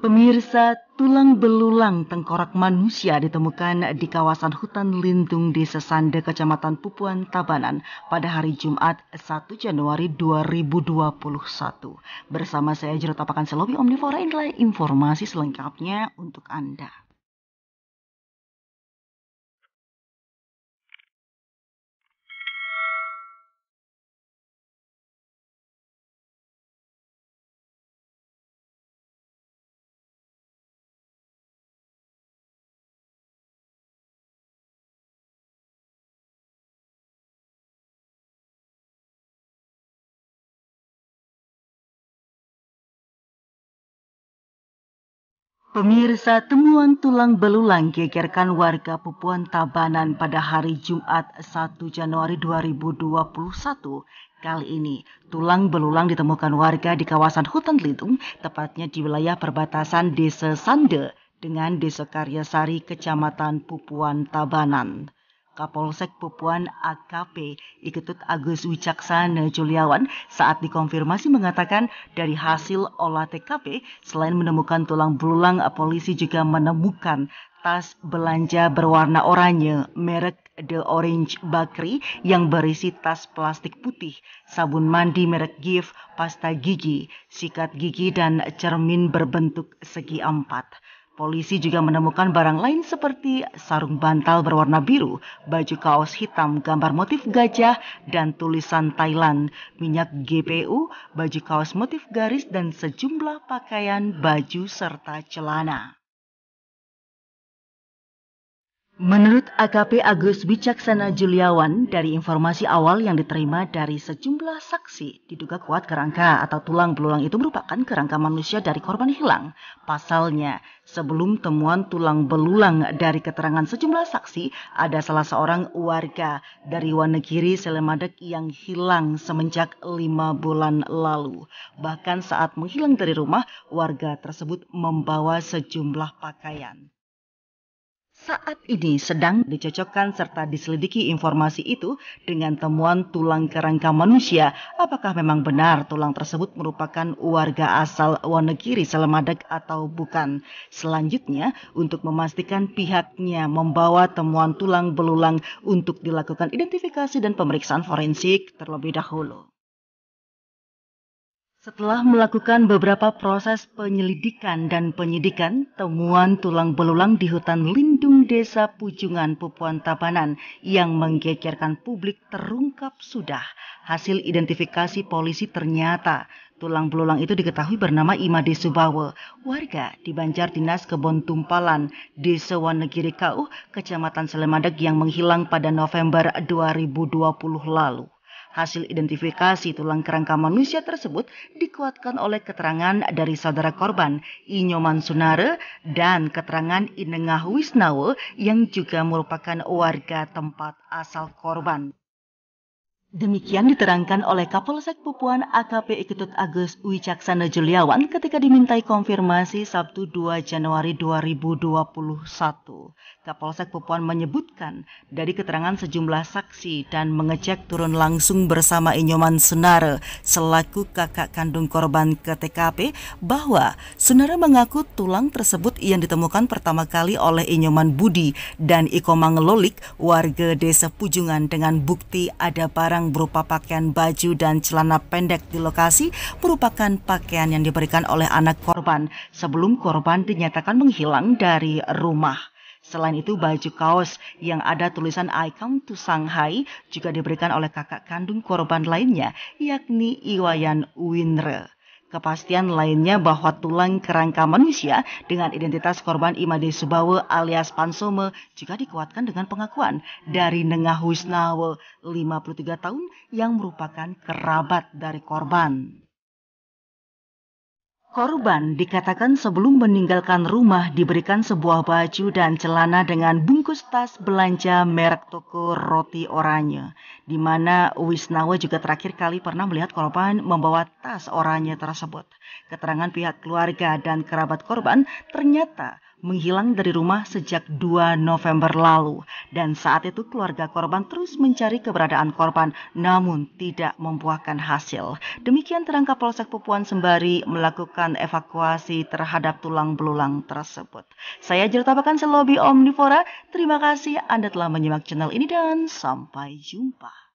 Pemirsa, tulang belulang tengkorak manusia ditemukan di kawasan hutan lindung Desa Sande, Kecamatan Pupuan, Tabanan pada hari Jumat 1 Januari 2021. Bersama saya Jero Tapakan Selobi Omnivora inilah informasi selengkapnya untuk Anda. Pemirsa temuan tulang belulang gegerkan warga Pupuan Tabanan pada hari Jumat 1 Januari 2021. Kali ini, tulang belulang ditemukan warga di kawasan hutan lindung, tepatnya di wilayah perbatasan Desa Sande dengan Desa Karyasari, Kecamatan Pupuan Tabanan. Kapolsek Pupuan AKP Iketut Agus Wicaksana Juliawan saat dikonfirmasi mengatakan dari hasil olah TKP selain menemukan tulang belulang polisi juga menemukan tas belanja berwarna oranye merek The Orange Bakery yang berisi tas plastik putih, sabun mandi merek Gift, pasta gigi, sikat gigi dan cermin berbentuk segi empat. Polisi juga menemukan barang lain seperti sarung bantal berwarna biru, baju kaos hitam gambar motif gajah dan tulisan Thailand, minyak GPU, baju kaos motif garis dan sejumlah pakaian baju serta celana. Menurut AKP Agus Wicaksana Juliawan, dari informasi awal yang diterima dari sejumlah saksi, diduga kuat kerangka atau tulang belulang itu merupakan kerangka manusia dari korban hilang. Pasalnya, sebelum temuan tulang belulang dari keterangan sejumlah saksi, ada salah seorang warga dari Wanegiri Selemadek yang hilang semenjak lima bulan lalu. Bahkan saat menghilang dari rumah, warga tersebut membawa sejumlah pakaian saat ini sedang dicocokkan serta diselidiki informasi itu dengan temuan tulang kerangka manusia. Apakah memang benar tulang tersebut merupakan warga asal Wonogiri Selamadeg atau bukan? Selanjutnya, untuk memastikan pihaknya membawa temuan tulang belulang untuk dilakukan identifikasi dan pemeriksaan forensik terlebih dahulu. Setelah melakukan beberapa proses penyelidikan dan penyidikan, temuan tulang belulang di hutan lindung desa Pujungan Pupuan Tabanan yang menggegerkan publik terungkap sudah. Hasil identifikasi polisi ternyata tulang belulang itu diketahui bernama Imade Subawa, warga di Banjar Dinas Kebon Tumpalan, Desa Wanegiri Kau, Kecamatan Selemadeg yang menghilang pada November 2020 lalu. Hasil identifikasi tulang kerangka manusia tersebut dikuatkan oleh keterangan dari saudara korban Inyoman Sunare dan keterangan Inengah Wisnawa yang juga merupakan warga tempat asal korban. Demikian diterangkan oleh Kapolsek Pupuan AKP Iketut Agus Wicaksana Juliawan ketika dimintai konfirmasi Sabtu 2 Januari 2021. Kapolsek Pupuan menyebutkan dari keterangan sejumlah saksi dan mengecek turun langsung bersama Inyoman Senara selaku kakak kandung korban ke TKP bahwa Senara mengaku tulang tersebut yang ditemukan pertama kali oleh Inyoman Budi dan Iko Lolik warga desa Pujungan dengan bukti ada barang yang berupa pakaian baju dan celana pendek di lokasi merupakan pakaian yang diberikan oleh anak korban sebelum korban dinyatakan menghilang dari rumah. Selain itu, baju kaos yang ada tulisan I Come to Shanghai juga diberikan oleh kakak kandung korban lainnya, yakni Iwayan Winre. Kepastian lainnya bahwa tulang kerangka manusia dengan identitas korban Imade Subawa alias Pansome juga dikuatkan dengan pengakuan dari Nengah Husnawe, 53 tahun yang merupakan kerabat dari korban. Korban dikatakan sebelum meninggalkan rumah diberikan sebuah baju dan celana dengan bungkus tas belanja merek toko roti oranye. Di mana Wisnawa juga terakhir kali pernah melihat korban membawa tas oranye tersebut. Keterangan pihak keluarga dan kerabat korban ternyata menghilang dari rumah sejak 2 November lalu dan saat itu keluarga korban terus mencari keberadaan korban namun tidak membuahkan hasil. Demikian terangkap Polsek Pupuan Sembari melakukan evakuasi terhadap tulang belulang tersebut. Saya Jertabakan Selobi Omnivora, terima kasih Anda telah menyimak channel ini dan sampai jumpa.